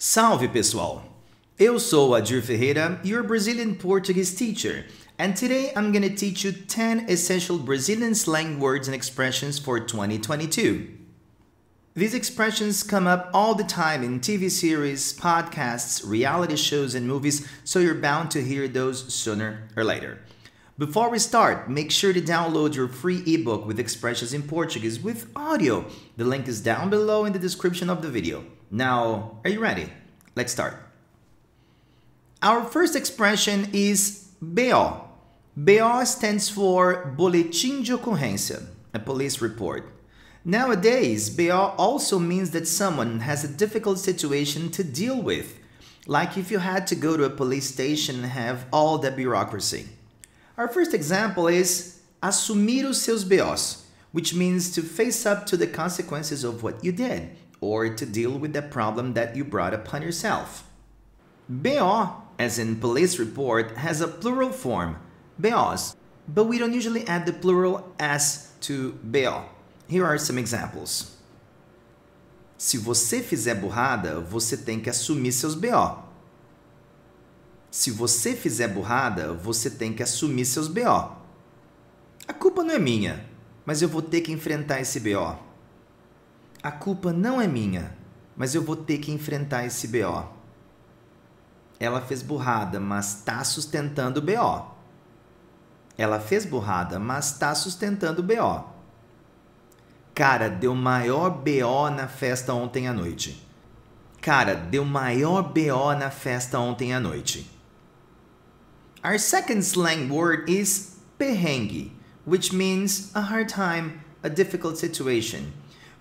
Salve pessoal! Eu sou Adir Ferreira, your Brazilian Portuguese teacher, and today I'm gonna teach you 10 essential Brazilian slang words and expressions for 2022. These expressions come up all the time in TV series, podcasts, reality shows, and movies, so you're bound to hear those sooner or later. Before we start, make sure to download your free ebook with expressions in Portuguese with audio. The link is down below in the description of the video. Now, are you ready? Let's start. Our first expression is BO. BO stands for Boletim de Ocorrência, a police report. Nowadays, BO also means that someone has a difficult situation to deal with, like if you had to go to a police station and have all the bureaucracy. Our first example is assumir os seus BOs, which means to face up to the consequences of what you did, or to deal with the problem that you brought upon yourself. BO, as in police report, has a plural form, BOs, but we don't usually add the plural S to BO. Here are some examples. Se você fizer burrada, você tem que assumir seus BO. Se você fizer burrada, você tem que assumir seus BO. A culpa não é minha, mas eu vou ter que enfrentar esse BO. a culpa não é minha, mas eu vou ter que enfrentar esse BO. Ela fez burrada, mas tá sustentando o BO. Ela fez burrada, mas tá sustentando o BO. Cara, deu maior BO na festa ontem à noite. Cara, deu maior BO na festa ontem à noite. Our second slang word is perrengue, which means a hard time, a difficult situation.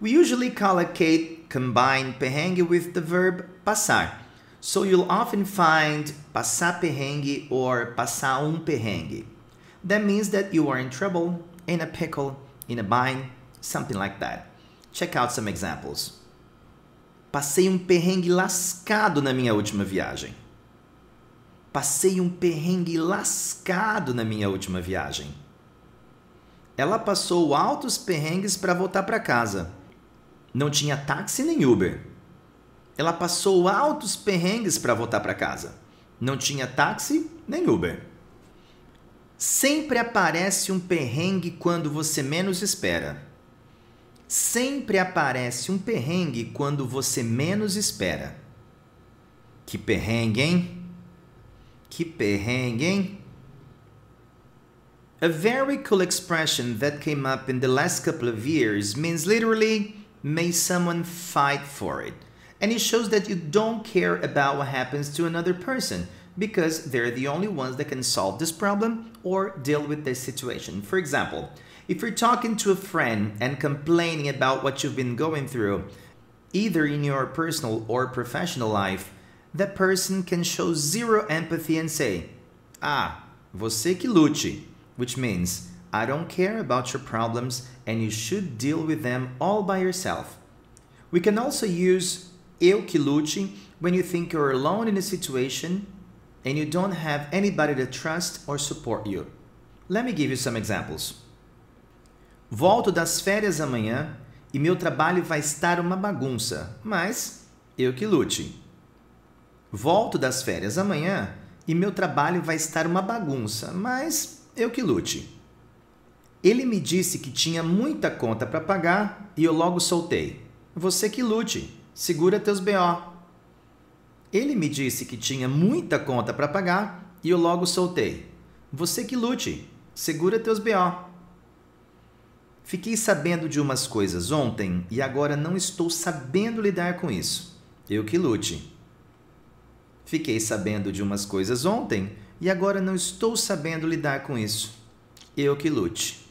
We usually collocate combine perrengue with the verb passar. So you'll often find passar perrengue or passar um perrengue. That means that you are in trouble, in a pickle, in a bind, something like that. Check out some examples. Passei um perrengue lascado na minha última viagem. Passei um perrengue lascado na minha última viagem. Ela passou altos perrengues para voltar para casa não tinha táxi nem Uber. Ela passou altos perrengues para voltar para casa. Não tinha táxi nem Uber. Sempre aparece um perrengue quando você menos espera. Sempre aparece um perrengue quando você menos espera. Que perrengue, hein? Que perrengue, hein? A very cool expression that came up in the last couple of years means literally May someone fight for it. And it shows that you don't care about what happens to another person because they're the only ones that can solve this problem or deal with this situation. For example, if you're talking to a friend and complaining about what you've been going through, either in your personal or professional life, that person can show zero empathy and say, Ah, você que lute, which means, I don't care about your problems and you should deal with them all by yourself. We can also use eu que lute when you think you're alone in a situation and you don't have anybody to trust or support you. Let me give you some examples. Volto das férias amanhã e meu trabalho vai estar uma bagunça, mas eu que lute. Volto das férias amanhã e meu trabalho vai estar uma bagunça, mas eu que lute. Ele me disse que tinha muita conta para pagar e eu logo soltei. Você que lute, segura teus BO. Ele me disse que tinha muita conta para pagar e eu logo soltei. Você que lute, segura teus BO. Fiquei sabendo de umas coisas ontem e agora não estou sabendo lidar com isso. Eu que lute. Fiquei sabendo de umas coisas ontem e agora não estou sabendo lidar com isso. Eu que lute.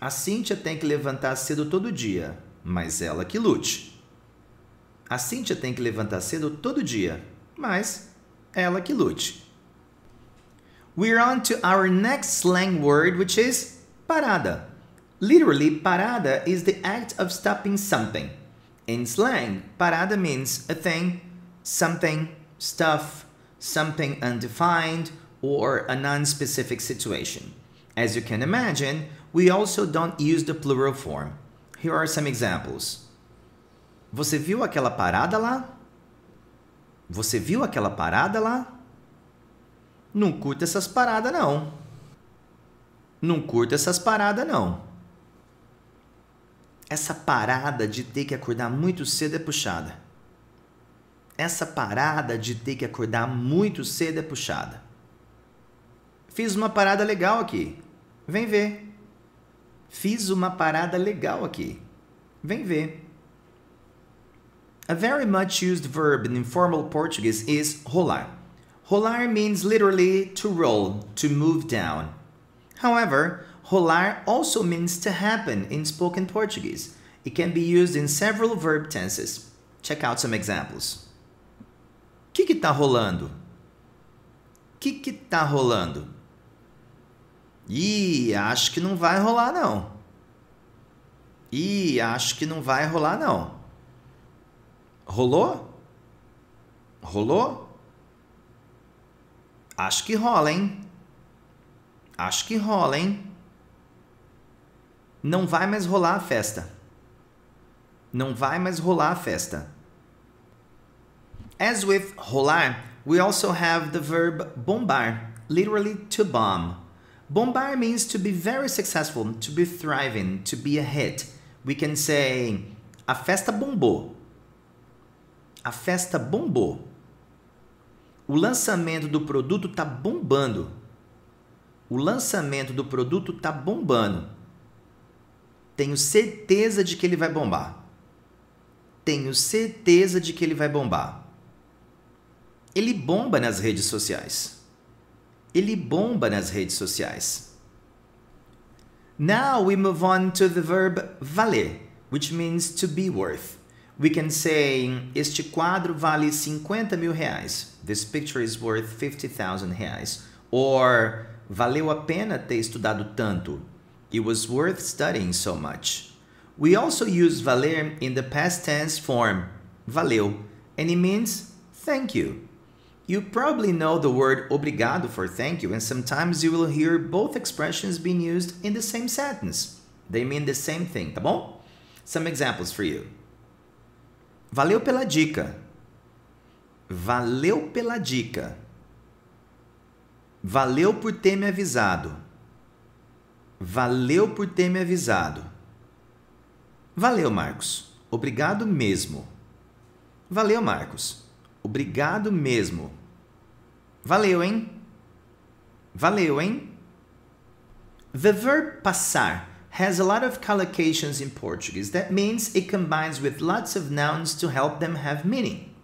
A Cíntia tem que levantar cedo todo dia, mas ela que lute. A Cíntia tem que levantar cedo todo dia, mas ela que lute. We're on to our next slang word, which is parada. Literally, parada is the act of stopping something. In slang, parada means a thing, something, stuff, something undefined, or a non specific situation. As you can imagine, We also don't use the plural form. Here are some examples. Você viu aquela parada lá? Você viu aquela parada lá? Não curta essas paradas não. Não curta essas paradas não. Essa parada de ter que acordar muito cedo é puxada. Essa parada de ter que acordar muito cedo é puxada. Fiz uma parada legal aqui. Vem ver. Fiz uma parada legal aqui. Vem ver. A very much used verb in informal Portuguese is rolar. Rolar means literally to roll, to move down. However, rolar also means to happen in spoken Portuguese. It can be used in several verb tenses. Check out some examples. Que que está rolando? O que está rolando? Ih, acho que não vai rolar não. Ih, acho que não vai rolar não. Rolou? Rolou? Acho que rola, hein? Acho que rola, hein? Não vai mais rolar a festa. Não vai mais rolar a festa. As with rolar, we also have the verb bombar, literally to bomb. Bombar means to be very successful, to be thriving, to be a hit. We can say a festa bombou. A festa bombou. O lançamento do produto tá bombando. O lançamento do produto tá bombando. Tenho certeza de que ele vai bombar. Tenho certeza de que ele vai bombar. Ele bomba nas redes sociais ele bomba nas redes sociais. Now we move on to the verb valer, which means to be worth. We can say, este quadro vale 50 mil reais. This picture is worth 50,000 reais. Or, valeu a pena ter estudado tanto. It was worth studying so much. We also use valer in the past tense form, valeu, and it means thank you. You probably know the word obrigado for thank you, and sometimes you will hear both expressions being used in the same sentence. They mean the same thing, tá bom? Some examples for you. Valeu pela dica. Valeu pela dica. Valeu por ter me avisado. Valeu por ter me avisado. Valeu, Marcos. Obrigado mesmo. Valeu, Marcos. Obrigado mesmo. Valeu, hein? Valeu, hein? The verb passar has a lot of collocations in Portuguese. That means it combines with lots of nouns to help them have meaning.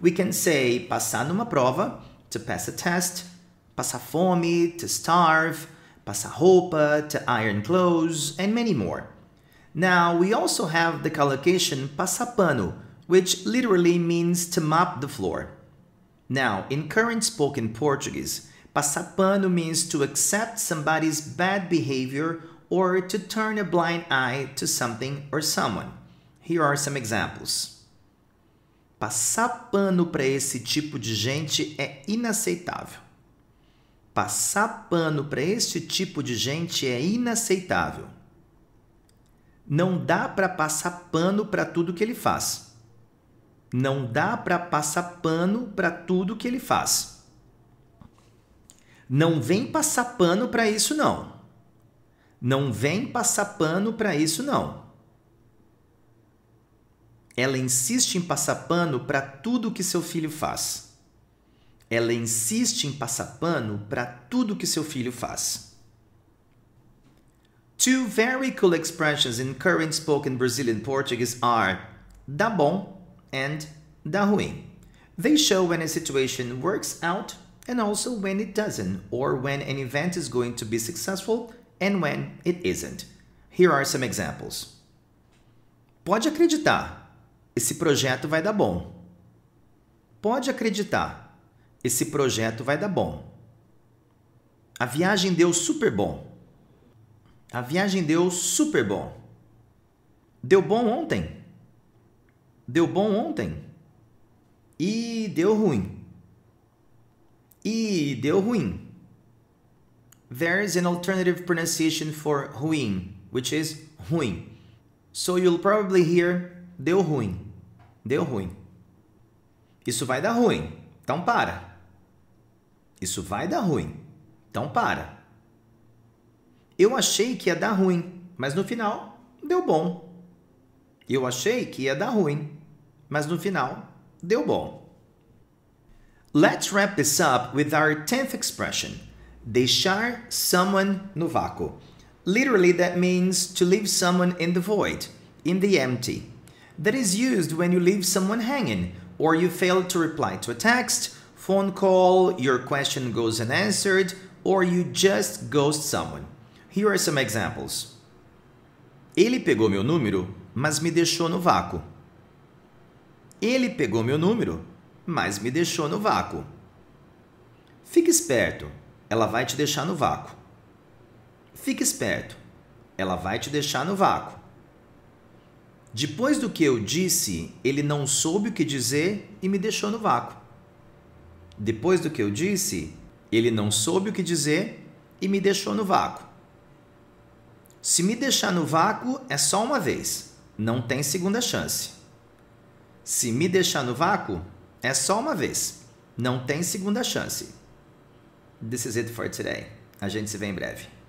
We can say passar numa prova, to pass a test, passar fome, to starve, passar roupa, to iron clothes, and many more. Now, we also have the collocation passapano, which literally means to mop the floor. Now, in current spoken Portuguese, passar pano means to accept somebody's bad behavior or to turn a blind eye to something or someone. Here are some examples. Passar pano para esse tipo de gente é inaceitável. Passar pano para este tipo de gente é inaceitável. Não dá para passar pano para tudo que ele faz. Não dá para passar pano para tudo que ele faz. Não vem passar pano para isso não. Não vem passar pano para isso não. Ela insiste em passar pano para tudo que seu filho faz. Ela insiste em passar pano para tudo que seu filho faz. Two very cool expressions in current spoken Brazilian Portuguese are dá bom and dá ruim. They show when a situation works out and also when it doesn't, or when an event is going to be successful and when it isn't. Here are some examples. Pode acreditar, esse projeto vai dar bom. Pode acreditar, esse projeto vai dar bom. A viagem deu super bom. A viagem deu super bom. Deu bom ontem? Deu bom ontem. E deu ruim. E deu ruim. There is an alternative pronunciation for ruim, which is ruim. So you'll probably hear deu ruim. Deu ruim. Isso vai dar ruim. Então para. Isso vai dar ruim. Então para. Eu achei que ia dar ruim, mas no final deu bom. Eu achei que ia dar ruim, mas no final deu bom. Let's wrap this up with our 10th expression: deixar someone no vácuo. Literally, that means to leave someone in the void, in the empty. That is used when you leave someone hanging or you fail to reply to a text, phone call, your question goes unanswered, or you just ghost someone. Here are some examples. Ele pegou meu número mas me deixou no vácuo. Ele pegou meu número, mas me deixou no vácuo. Fique esperto, ela vai te deixar no vácuo. Fique esperto, ela vai te deixar no vácuo. Depois do que eu disse, ele não soube o que dizer e me deixou no vácuo. Depois do que eu disse, ele não soube o que dizer e me deixou no vácuo. Se me deixar no vácuo é só uma vez não tem segunda chance. Se me deixar no vácuo, é só uma vez. Não tem segunda chance. This is it for today. A gente se vê em breve.